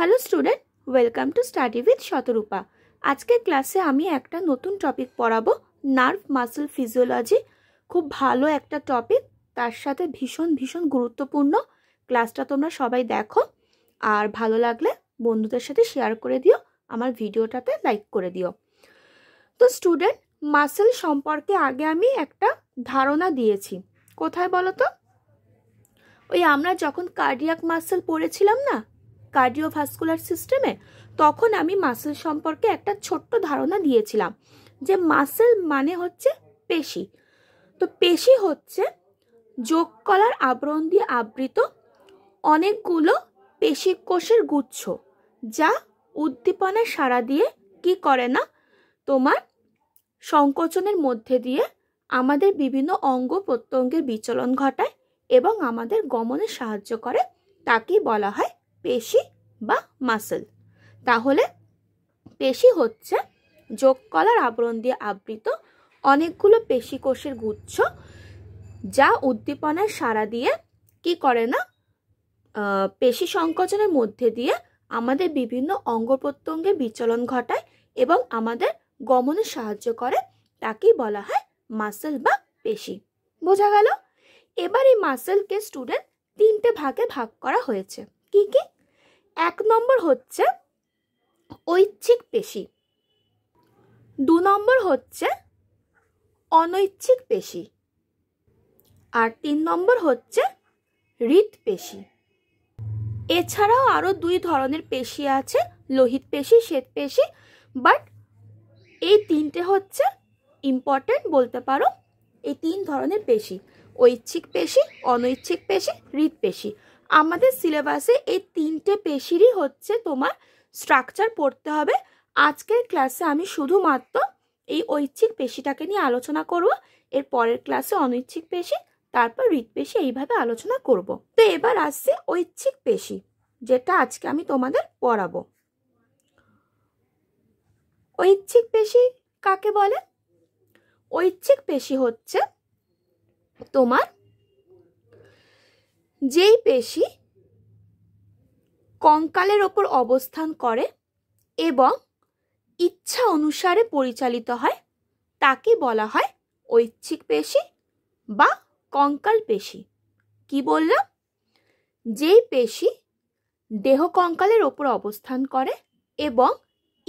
Hello student welcome to study with Shatarupa আজকের ক্লাসে আমি একটা নতুন টপিক পড়াবো নার্ভ মাসল ফিজিওলজি খুব ভালো একটা টপিক তার সাথে ভীষণ ভীষণ গুরুত্বপূর্ণ ক্লাসটা তোমরা সবাই দেখো আর ভালো লাগলে বন্ধুদের সাথে শেয়ার করে দিও আমার ভিডিওটাতে লাইক করে দিও তো স্টুডেন্ট মাসেল সম্পর্কে আগে আমি একটা ধারণা দিয়েছি কোথায় বলো তো ওই আমরা যখন কার্ডিয়াক মাসেল পড়েছিলাম না কার্ডিওভাস্কুলার সিস্টেমে তখন আমি মাসেল সম্পর্কে একটা ছোট্ট ধারণা দিয়েছিলাম যে মাসেল মানে হচ্ছে পেশি তো পেশি হচ্ছে যোগ কলার আবরণ দিয়ে আবৃত অনেকগুলো পেশি কোষের গুচ্ছ যা উদ্দীপনা সাড়া দিয়ে কি করে না তোমার সংকোচনের মধ্যে দিয়ে আমাদের বিভিন্ন অঙ্গ প্রত্যঙ্গের বিচলন ঘটায় এবং আমাদের গমনে সাহায্য করে তাকেই বলা হয় পেশি বা মাসেল তাহলে পেশি হচ্ছে যোগ কলার আবরণ দিয়ে আবৃত অনেকগুলো পেশি কোষের গুচ্ছ যা উদ্দীপনায় সাড়া দিয়ে কি করে না পেশি সংকোচনের মধ্যে দিয়ে আমাদের বিভিন্ন অঙ্গ প্রত্যঙ্গে বিচলন ঘটায় এবং আমাদের গমনে সাহায্য করে তাকেই বলা হয় মাসেল বা পেশি বোঝা গেল এবার এই মাসেলকে স্টুডেন্ট তিনটে ভাগে ভাগ করা হয়েছে কি কী এক নম্বর হচ্ছে ঐচ্ছিক পেশি দু নম্বর হচ্ছে অনৈচ্ছিক পেশি আর তিন নম্বর হচ্ছে পেশি এছাড়াও আরও দুই ধরনের পেশি আছে লোহিত পেশি শ্বেত পেশি বাট এই তিনটে হচ্ছে ইম্পর্ট্যান্ট বলতে পারো এই তিন ধরনের পেশি ঐচ্ছিক পেশি অনৈচ্ছিক পেশি পেশি আমাদের সিলেবাসে এই তিনটে পেশিরই হচ্ছে তোমার স্ট্রাকচার পড়তে হবে আজকের ক্লাসে আমি শুধুমাত্র এই ঐচ্ছিক পেশিটাকে নিয়ে আলোচনা করব এর পরের ক্লাসে অনৈচ্ছিক পেশি তারপর হৃদ পেশি এইভাবে আলোচনা করব। তো এবার আসছে ঐচ্ছিক পেশি যেটা আজকে আমি তোমাদের পড়াবো ঐচ্ছিক পেশি কাকে বলে ঐচ্ছিক পেশি হচ্ছে তোমার যেই পেশি কঙ্কালের ওপর অবস্থান করে এবং ইচ্ছা অনুসারে পরিচালিত হয় তাকে বলা হয় ঐচ্ছিক পেশি বা কঙ্কাল পেশি কি বললাম যেই পেশি দেহ কঙ্কালের ওপর অবস্থান করে এবং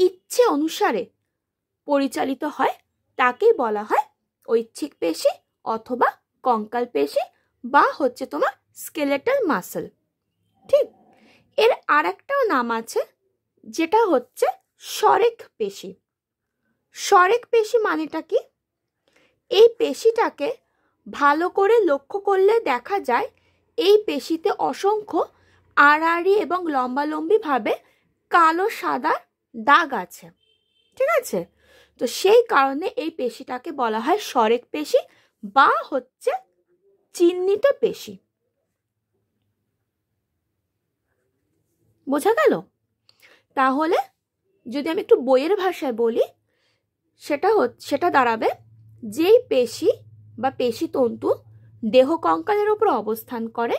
ইচ্ছে অনুসারে পরিচালিত হয় তাকে বলা হয় ঐচ্ছিক পেশি অথবা কঙ্কাল পেশি বা হচ্ছে তোমার স্কেলেটাল মাসেল ঠিক এর আর একটাও নাম আছে যেটা হচ্ছে সরেক পেশি সরেক পেশি মানেটা কি এই পেশিটাকে ভালো করে লক্ষ্য করলে দেখা যায় এই পেশিতে অসংখ্য আড়াআড়ি এবং লম্বালম্বিভাবে কালো সাদা দাগ আছে ঠিক আছে তো সেই কারণে এই পেশিটাকে বলা হয় সরেক পেশি বা হচ্ছে চিহ্নিত পেশি বোঝা গেল তাহলে যদি আমি একটু বইয়ের ভাষায় বলি সেটা সেটা দাঁড়াবে যেই পেশি বা পেশি তন্তু দেহ কঙ্কালের ওপর অবস্থান করে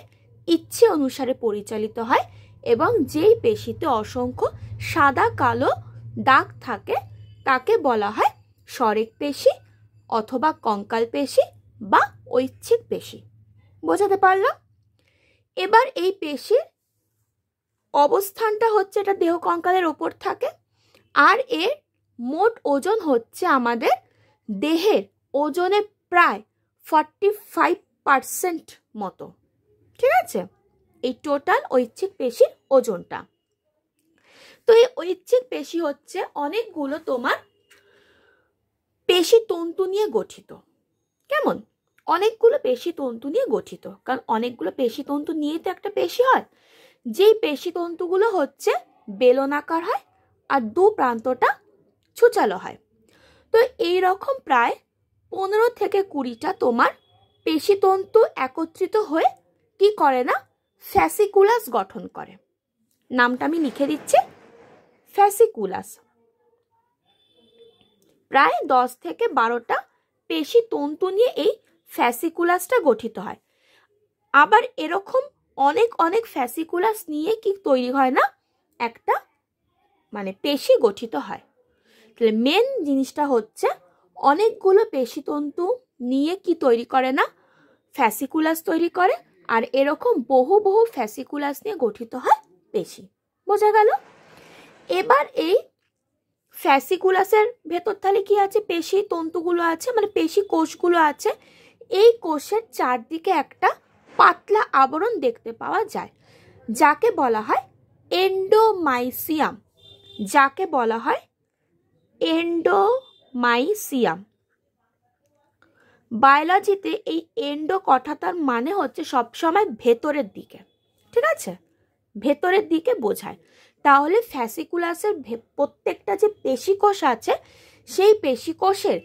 ইচ্ছে অনুসারে পরিচালিত হয় এবং যেই পেশিতে অসংখ্য সাদা কালো দাগ থাকে তাকে বলা হয় সরেক পেশি অথবা কঙ্কাল পেশি বা ঐচ্ছিক পেশি বোঝাতে পারল এবার এই পেশির অবস্থানটা হচ্ছে এটা দেহ কঙ্কালের ওপর থাকে আর এর মোট ওজন হচ্ছে আমাদের দেহের ওজনে প্রায় ফর্টি ফাইভ পারসেন্ট মতো ঠিক আছে এই টোটাল ঐচ্ছিক পেশির ওজনটা তো এই ঐচ্ছিক পেশি হচ্ছে অনেকগুলো তোমার পেশি তন্তু নিয়ে গঠিত কেমন অনেকগুলো পেশি তন্তু নিয়ে গঠিত কারণ অনেকগুলো পেশি তন্তু নিয়ে তো একটা পেশি হয় যেই পেশিতন্তুগুলো হচ্ছে বেলনাকার হয় আর দু প্রান্তটা ছুচালো হয় তো এই রকম প্রায় পনেরো থেকে কুড়িটা তোমার পেশিতন্তু একত্রিত হয়ে কি করে না ফ্যাসিকুলাস গঠন করে নামটা আমি লিখে দিচ্ছি ফ্যাসিকুলাস প্রায় দশ থেকে বারোটা পেশি তন্তু নিয়ে এই ফ্যাসিকুলাসটা গঠিত হয় আবার এরকম অনেক অনেক ফ্যাসিকুলাস নিয়ে কি তৈরি হয় না একটা মানে পেশি গঠিত হয় তাহলে মেন জিনিসটা হচ্ছে অনেকগুলো পেশিতন্তু নিয়ে কি তৈরি করে না ফ্যাসিকুলাস তৈরি করে আর এরকম বহু বহু ফ্যাসিকুলাস নিয়ে গঠিত হয় পেশি বোঝা গেল এবার এই ফ্যাসিকুলাসের ভেতর তাহলে কি আছে পেশি তন্তুগুলো আছে মানে পেশি কোষগুলো আছে এই কোষের চারদিকে একটা পাতলা আবরণ দেখতে পাওয়া যায় যাকে বলা হয় এন্ডোমাইসিয়াম যাকে বলা হয় এন্ডোমাইসিয়াম বায়োলজিতে এই এন্ডো কথাটার মানে হচ্ছে সবসময় ভেতরের দিকে ঠিক আছে ভেতরের দিকে বোঝায় তাহলে ফ্যাসিকুলাসের প্রত্যেকটা যে পেশিকোষ আছে সেই পেশিকোষের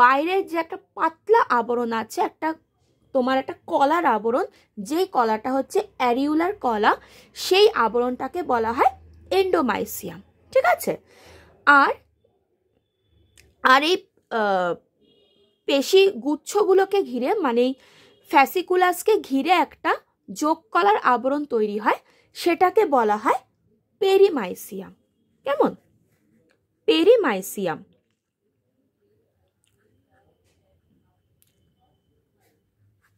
বাইরের যে একটা পাতলা আবরণ আছে একটা তোমার একটা কলার আবরণ যেই কলাটা হচ্ছে অ্যারিউলার কলা সেই আবরণটাকে বলা হয় এন্ডোমাইসিয়াম ঠিক আছে আর আর এই পেশি গুচ্ছগুলোকে ঘিরে মানে ফ্যাসিকুলাসকে ঘিরে একটা যোগ কলার আবরণ তৈরি হয় সেটাকে বলা হয় পেরিমাইসিয়াম কেমন পেরিমাইসিয়াম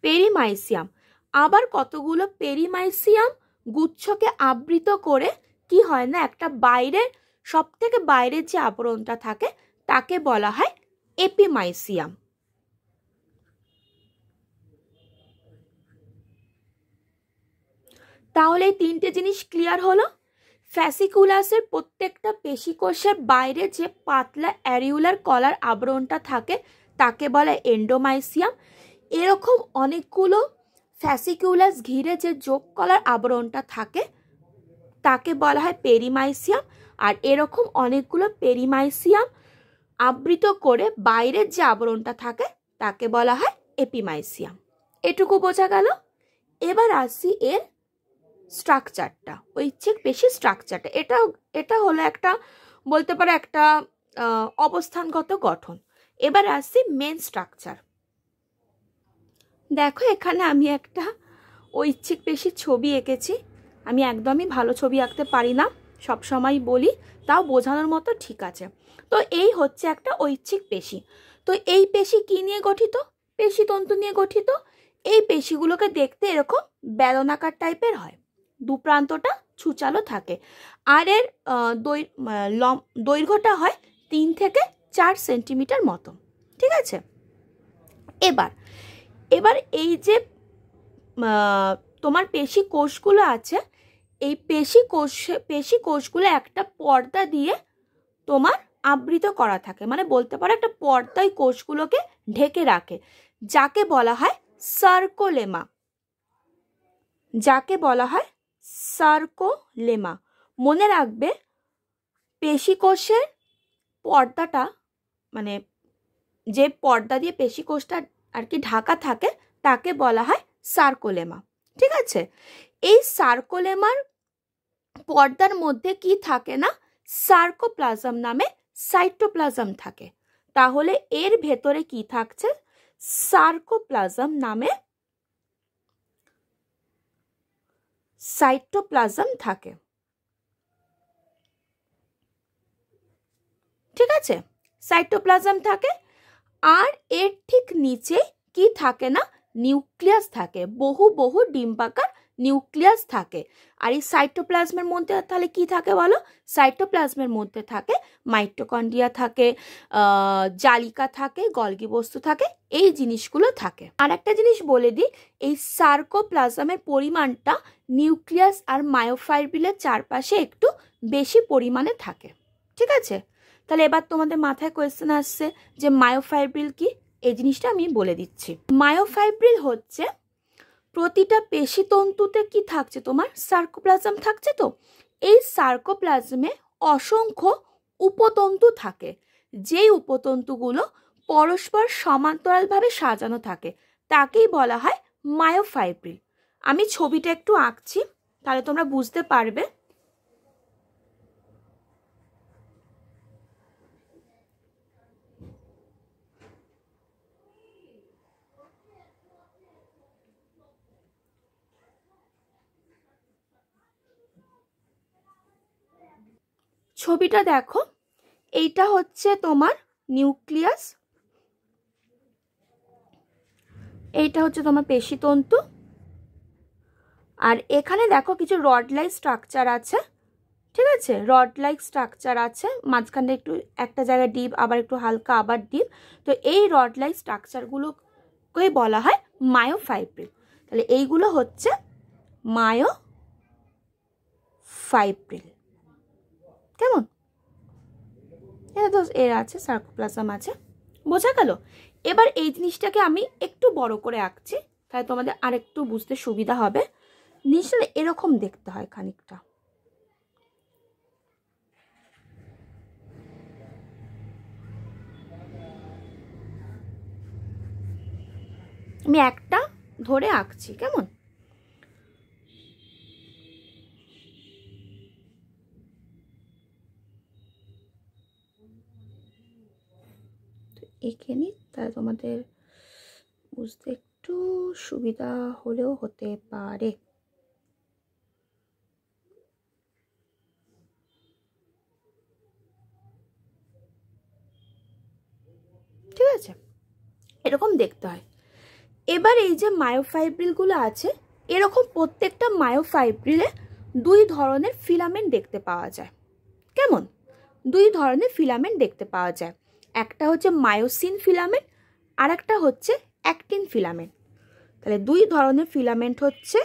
পেরিমাইসিয়াম আবার কতগুলো পেরিমাইসিয়াম গুচ্ছকে আবৃত করে কি হয় না একটা বাইরের সব থেকে বাইরের যে আবরণটা থাকে তাকে বলা হয় এপিমাইসিয়াম তাহলে এই তিনটে জিনিস ক্লিয়ার হলো ফ্যাসিকুলাসের প্রত্যেকটা পেশিকোষের বাইরে যে পাতলা অ্যারিউলার কলার আবরণটা থাকে তাকে বলে এন্ডোমাইসিয়াম এরকম অনেকগুলো ফ্যাসিকিউলাস ঘিরে যে যোগ কলার আবরণটা থাকে তাকে বলা হয় পেরিমাইসিয়াম আর এরকম অনেকগুলো পেরিমাইসিয়াম আবৃত করে বাইরের যে আবরণটা থাকে তাকে বলা হয় এপিমাইসিয়াম এটুকু বোঝা গেল এবার আসি এর স্ট্রাকচারটা ওই চেক বেশি স্ট্রাকচারটা এটা এটা হলো একটা বলতে পারে একটা অবস্থানগত গঠন এবার আসি মেন স্ট্রাকচার দেখো এখানে আমি একটা ঐচ্ছিক পেশির ছবি এঁকেছি আমি একদমই ভালো ছবি আঁকতে পারি না সবসময় বলি তাও বোঝানোর মতো ঠিক আছে তো এই হচ্ছে একটা ঐচ্ছিক পেশি তো এই পেশি কি নিয়ে গঠিত পেশি তন্তু নিয়ে গঠিত এই পেশিগুলোকে দেখতে এরকম বেদনাকার টাইপের হয় দু প্রান্তটা ছুচালো থাকে আর এর দৈ লম দৈর্ঘ্যটা হয় তিন থেকে চার সেন্টিমিটার মতো ঠিক আছে এবার এবার এই যে তোমার পেশি কোষগুলো আছে এই পেশি কোষ পেশি কোষগুলো একটা পর্দা দিয়ে তোমার আবৃত করা থাকে মানে বলতে পারো একটা পর্দায় কোষগুলোকে ঢেকে রাখে যাকে বলা হয় সার্কোলেমা যাকে বলা হয় সার্কোলেমা মনে রাখবে কোষের পর্দাটা মানে যে পর্দা দিয়ে পেশি কোষটা আর কি ঢাকা থাকে তাকে বলা হয় সার্কোলেমা ঠিক আছে এই সার্কোলেমার পর্দার মধ্যে কি থাকে না সার্কোপ্লাজম নামে সাইটোপ্লাজম থাকে তাহলে এর ভেতরে কি থাকছে সার্কোপ্লাজম নামে সাইটোপ্লাজম থাকে ঠিক আছে সাইটোপ্লাজম থাকে আর এর ঠিক নিচে কি থাকে না নিউক্লিয়াস থাকে বহু বহু ডিম্পাকার নিউক্লিয়াস থাকে আর এই সাইটোপ্লাজমের মধ্যে তাহলে কি থাকে বলো সাইটোপ্লাজমের মধ্যে থাকে মাইটোকন্ড্রিয়া থাকে জালিকা থাকে গলগি বস্তু থাকে এই জিনিসগুলো থাকে আর একটা জিনিস বলে দিই এই সার্কোপ্লাজমের পরিমাণটা নিউক্লিয়াস আর মায়োফাইবিলের চারপাশে একটু বেশি পরিমাণে থাকে ঠিক আছে তাহলে এবার তোমাদের মাথায় কোয়েশ্চেন আসছে যে মায়োফাইব্রিল কি এই জিনিসটা আমি বলে দিচ্ছি মায়োফাইব্রিল হচ্ছে প্রতিটা পেশিতন্তুতে কি থাকছে তোমার সার্কোপ্লাজম থাকছে তো এই সার্কোপ্লাজমে অসংখ্য উপতন্তু থাকে যেই উপতন্তুগুলো পরস্পর সমান্তরালভাবে সাজানো থাকে তাকেই বলা হয় মায়োফাইব্রিল আমি ছবিটা একটু আঁকছি তাহলে তোমরা বুঝতে পারবে ছবিটা দেখো এইটা হচ্ছে তোমার নিউক্লিয়াস এইটা হচ্ছে তোমার পেশিতন্তু আর এখানে দেখো কিছু রড লাইক স্ট্রাকচার আছে ঠিক আছে রড লাইক স্ট্রাকচার আছে মাঝখানে একটু একটা জায়গায় ডিপ আবার একটু হালকা আবার ডিপ তো এই রড লাইক স্ট্রাকচারগুলোকেই বলা হয় মায়ো ফাইব্রিল তাহলে এইগুলো হচ্ছে মায়ো ফাইব্রিল কেমন এটা তো এর আছে সার্কোপ্লাজম আছে বোঝা গেল এবার এই জিনিসটাকে আমি একটু বড় করে আঁকছি তাহলে তোমাদের আরেকটু বুঝতে সুবিধা হবে নিশ্চয় এরকম দেখতে হয় খানিকটা আমি একটা ধরে আঁকছি কেমন এঁকে নিই তাহলে তোমাদের বুঝতে একটু সুবিধা হলেও হতে পারে ঠিক আছে এরকম দেখতে হয় এবার এই যে মায়োফাইব্রিলগুলো আছে এরকম প্রত্যেকটা মায়োফাইব্রিলে দুই ধরনের ফিলামেন্ট দেখতে পাওয়া যায় কেমন দুই ধরনের ফিলামেন্ট দেখতে পাওয়া যায় একটা হচ্ছে মায়োসিন ফিলামেন্ট আর একটা হচ্ছে অ্যাক্টিন ফিলামেন্ট তাহলে দুই ধরনের ফিলামেন্ট হচ্ছে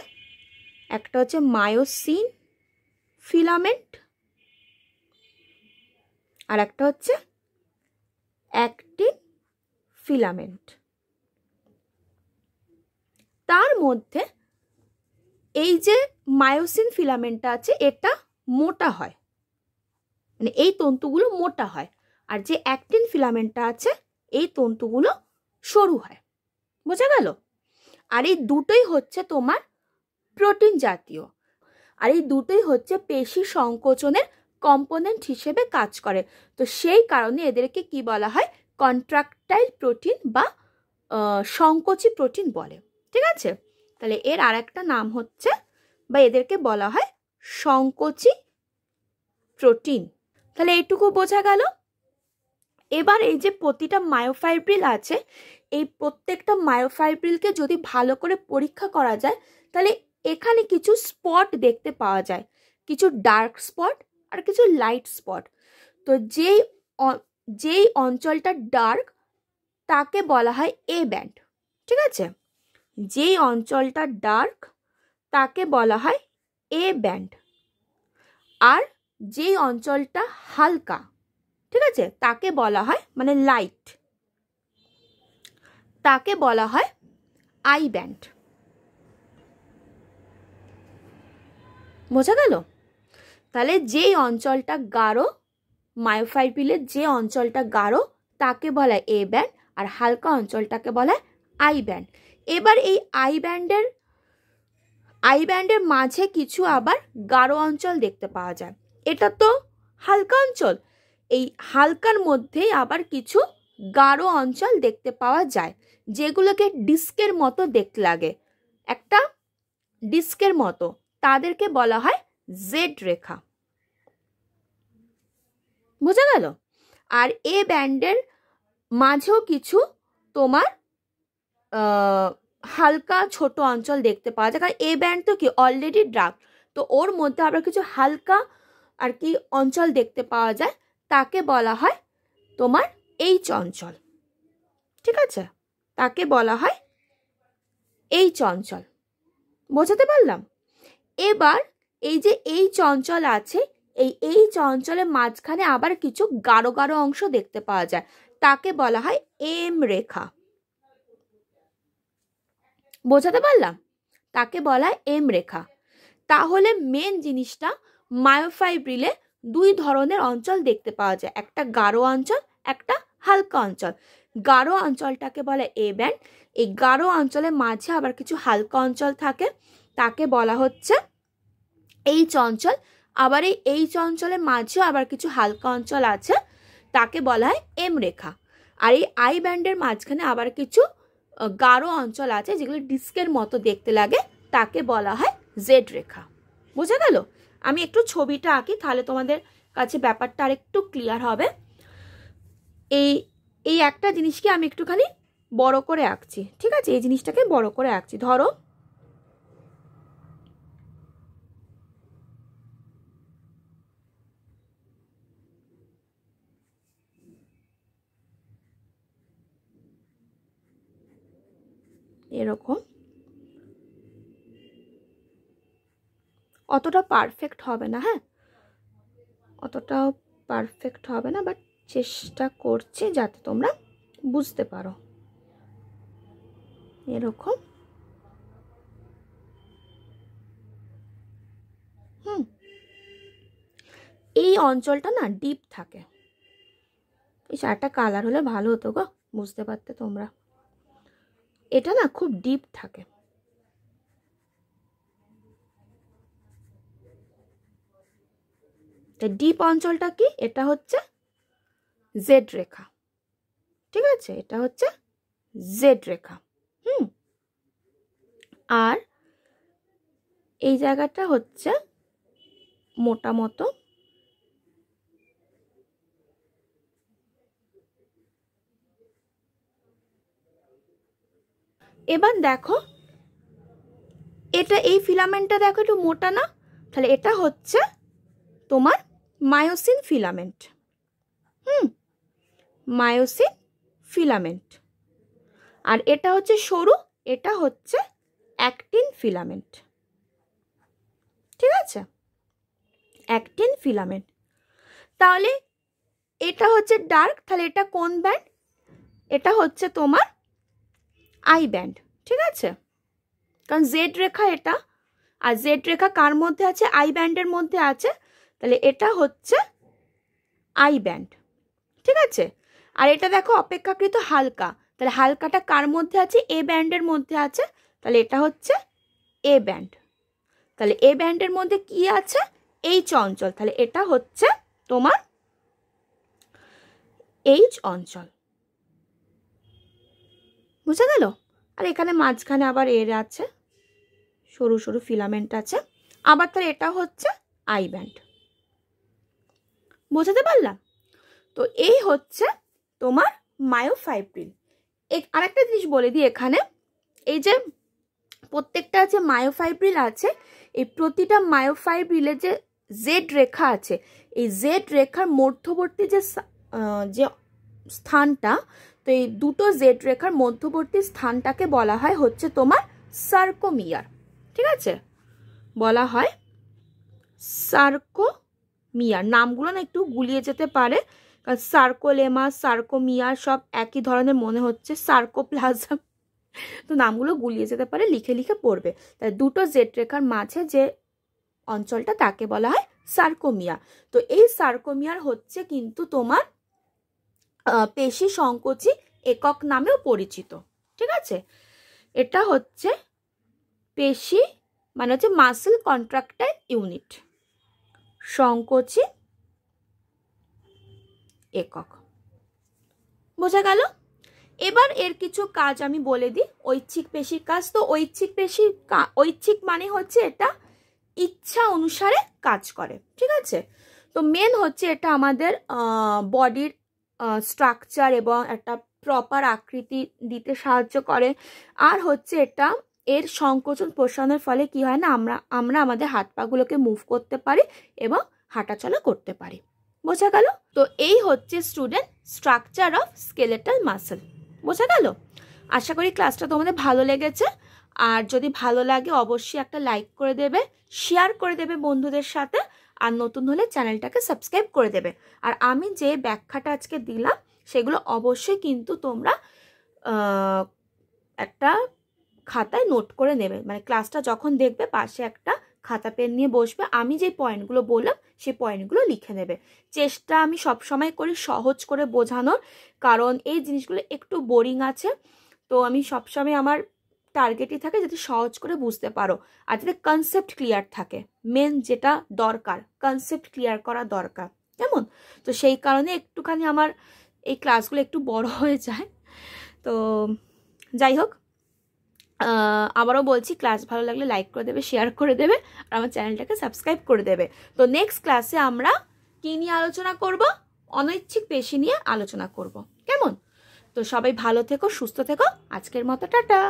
একটা হচ্ছে মায়োসিন ফিলামেন্ট আর একটা হচ্ছে অ্যাক্টিন ফিলামেন্ট তার মধ্যে এই যে মায়োসিন ফিলামেন্টটা আছে এটা মোটা হয় মানে এই তন্তুগুলো মোটা হয় আর যে অ্যাক্টিন ফিলামেন্টটা আছে এই তন্তুগুলো সরু হয় বোঝা গেল আর এই দুটোই হচ্ছে তোমার প্রোটিন জাতীয় আর এই দুটোই হচ্ছে পেশি সংকোচনের কম্পোনেন্ট হিসেবে কাজ করে তো সেই কারণে এদেরকে কি বলা হয় কন্ট্রাক্টাইল প্রোটিন বা সংকোচী প্রোটিন বলে ঠিক আছে তাহলে এর আর একটা নাম হচ্ছে বা এদেরকে বলা হয় সংকোচী প্রোটিন তাহলে এটুকু বোঝা গেল এবার এই যে প্রতিটা মায়োফাইব্রিল আছে এই প্রত্যেকটা মায়োফাইব্রিলকে যদি ভালো করে পরীক্ষা করা যায় তাহলে এখানে কিছু স্পট দেখতে পাওয়া যায় কিছু ডার্ক স্পট আর কিছু লাইট স্পট তো যেই যেই অঞ্চলটা ডার্ক তাকে বলা হয় এ ব্যান্ড ঠিক আছে যেই অঞ্চলটা ডার্ক তাকে বলা হয় এ ব্যান্ড আর যেই অঞ্চলটা হালকা ঠিক আছে তাকে বলা হয় মানে লাইট তাকে বলা হয় আই ব্যান্ড বোঝা গেল তাহলে যেই অঞ্চলটা গাঢ় মায়োফাইপিলের যে অঞ্চলটা গাঢ় তাকে বলা এ ব্যান্ড আর হালকা অঞ্চলটাকে বলা আই ব্যান্ড এবার এই আই ব্যান্ডের আই ব্যান্ডের মাঝে কিছু আবার গাঢ় অঞ্চল দেখতে পাওয়া যায় এটা তো হালকা অঞ্চল এই হালকার মধ্যেই আবার কিছু গাঢ় অঞ্চল দেখতে পাওয়া যায় যেগুলোকে ডিস্কের মতো দেখতে লাগে একটা ডিস্কের মতো তাদেরকে বলা হয় জেড রেখা বোঝা গেল আর এ ব্যান্ডের মাঝেও কিছু তোমার হালকা ছোট অঞ্চল দেখতে পাওয়া যায় কারণ এ ব্যান্ড তো কি অলরেডি ড্রাগ তো ওর মধ্যে আবার কিছু হালকা আর কি অঞ্চল দেখতে পাওয়া যায় তাকে বলা হয় তোমার এই চঞ্চল ঠিক আছে তাকে বলা হয় এই চঞ্চল বোঝাতে পারলাম এবার এই যে এই চঞ্চল আছে এই এই চঞ্চলের মাঝখানে আবার কিছু গাঢ় গাঢ় অংশ দেখতে পাওয়া যায় তাকে বলা হয় এম রেখা বোঝাতে পারলাম তাকে বলা হয় এম রেখা তাহলে মেন জিনিসটা মায়োফাইব্রিলে দুই ধরনের অঞ্চল দেখতে পাওয়া যায় একটা গাঢ় অঞ্চল একটা হালকা অঞ্চল গাঢ় অঞ্চলটাকে বলে এ ব্যান্ড এই গাঢ় অঞ্চলের মাঝে আবার কিছু হালকা অঞ্চল থাকে তাকে বলা হচ্ছে এইচ অঞ্চল আবার এই এইচ অঞ্চলের মাঝেও আবার কিছু হালকা অঞ্চল আছে তাকে বলা হয় এম রেখা আর এই আই ব্যান্ডের মাঝখানে আবার কিছু গাঢ় অঞ্চল আছে যেগুলো ডিস্কের মতো দেখতে লাগে তাকে বলা হয় জেড রেখা বোঝা গেল আমি একটু ছবিটা আঁকি তাহলে তোমাদের কাছে ব্যাপারটা আর একটু ক্লিয়ার হবে এই এই একটা জিনিসকে আমি একটু খালি বড় করে আঁকছি ঠিক আছে এই জিনিসটাকে বড় করে আঁকছি ধরো এরকম অতটা পারফেক্ট হবে না হ্যাঁ অতটাও পারফেক্ট হবে না বাট চেষ্টা করছি যাতে তোমরা বুঝতে পারো এরকম হুম এই অঞ্চলটা না ডিপ থাকে এই চারটা কালার হলে ভালো হতো গো বুঝতে পারতে তোমরা এটা না খুব ডিপ থাকে তা ডিপ অঞ্চলটা কি এটা হচ্ছে জেড রেখা ঠিক আছে এটা হচ্ছে জেড রেখা হুম আর এই জায়গাটা হচ্ছে মোটামত এবার দেখো এটা এই ফিলামেন্টটা দেখো একটু মোটা না তাহলে এটা হচ্ছে তোমার myosin filament hmm myosin filament আর এটা হচ্ছে সরু এটা হচ্ছে অ্যাক্টিন ফিলামেন্ট ঠিক আছে অ্যাক্টিন ফিলামেন্ট তাহলে এটা হচ্ছে ডার্ক তাহলে এটা কোন ব্যান্ড এটা হচ্ছে তোমার আই ব্যান্ড ঠিক আছে কারণ জেড রেখা এটা আর জেড রেখা কার মধ্যে আছে আই ব্যান্ডের মধ্যে আছে তাহলে এটা হচ্ছে আই ব্যান্ড ঠিক আছে আর এটা দেখো অপেক্ষাকৃত হালকা তাহলে হালকাটা কার মধ্যে আছে এ ব্যান্ডের মধ্যে আছে তাহলে এটা হচ্ছে এ ব্যান্ড তাহলে এ ব্যান্ডের মধ্যে কি আছে এইচ অঞ্চল তাহলে এটা হচ্ছে তোমার এইচ অঞ্চল বুঝা গেল আর এখানে মাঝখানে আবার এর আছে সরু সরু ফিলামেন্ট আছে আবার তাহলে এটা হচ্ছে আই ব্যান্ড বোঝাতে পারলাম তো এই হচ্ছে তোমার মায়োফাইব্রিল আরেকটা জিনিস বলে দিই এখানে এই যে প্রত্যেকটা যে মায়োফাইব্রিল আছে এই প্রতিটা মায়োফাইব্রিলের যে জেড রেখা আছে এই জেড রেখার মধ্যবর্তী যে যে স্থানটা তো এই দুটো জেড রেখার মধ্যবর্তী স্থানটাকে বলা হয় হচ্ছে তোমার সার্কোমিয়ার ঠিক আছে বলা হয় সার্কো মিয়া নামগুলো না একটু গুলিয়ে যেতে পারে কারণ সার্কোলেমা সার্কোমিয়া সব একই ধরনের মনে হচ্ছে সার্কোপ্লাজম তো নামগুলো গুলিয়ে যেতে পারে লিখে লিখে পড়বে তাই দুটো জেট রেখার মাঝে যে অঞ্চলটা তাকে বলা হয় সার্কোমিয়া তো এই সার্কোমিয়ার হচ্ছে কিন্তু তোমার পেশি সংকোচি একক নামেও পরিচিত ঠিক আছে এটা হচ্ছে পেশি মানে হচ্ছে মাসেল কন্ট্রাক্টার ইউনিট সংকোচে একক বোঝা গেল এবার এর কিছু কাজ আমি বলে দিই ঐচ্ছিক পেশির কাজ তো ঐচ্ছিক পেশির ঐচ্ছিক মানে হচ্ছে এটা ইচ্ছা অনুসারে কাজ করে ঠিক আছে তো মেন হচ্ছে এটা আমাদের বডির স্ট্রাকচার এবং একটা প্রপার আকৃতি দিতে সাহায্য করে আর হচ্ছে এটা এর সংকোচন প্রসারণের ফলে কি হয় না আমরা আমরা আমাদের হাত পাগুলোকে মুভ করতে পারি এবং হাঁটাচলা করতে পারি বোঝা গেল তো এই হচ্ছে student structure of skeletal muscle বোঝা গেল আশা করি ক্লাসটা তোমাদের ভালো লেগেছে আর যদি ভালো লাগে অবশ্যই একটা লাইক করে দেবে শেয়ার করে দেবে বন্ধুদের সাথে আর নতুন হলে চ্যানেলটাকে সাবস্ক্রাইব করে দেবে আর আমি যে ব্যাখ্যাটা আজকে দিলাম সেগুলো অবশ্যই কিন্তু তোমরা একটা খাতায় নোট করে নেবে মানে ক্লাসটা যখন দেখবে পাশে একটা খাতা পেন নিয়ে বসবে আমি যে পয়েন্টগুলো বললাম সেই পয়েন্টগুলো লিখে নেবে চেষ্টা আমি সব সময় করি সহজ করে বোঝানোর কারণ এই জিনিসগুলো একটু বোরিং আছে তো আমি সবসময় আমার টার্গেটই থাকে যাতে সহজ করে বুঝতে পারো আর যাতে কনসেপ্ট ক্লিয়ার থাকে মেন যেটা দরকার কনসেপ্ট ক্লিয়ার করা দরকার কেমন তো সেই কারণে একটুখানি আমার এই ক্লাসগুলো একটু বড় হয়ে যায় তো যাই হোক আবারও বলছি ক্লাস ভালো লাগলে লাইক করে দেবে শেয়ার করে দেবে আর আমার চ্যানেলটাকে সাবস্ক্রাইব করে দেবে তো নেক্সট ক্লাসে আমরা কী নিয়ে আলোচনা করব অনৈচ্ছিক পেশি নিয়ে আলোচনা করব কেমন তো সবাই ভালো থেকো সুস্থ থেকো আজকের মতো টাটা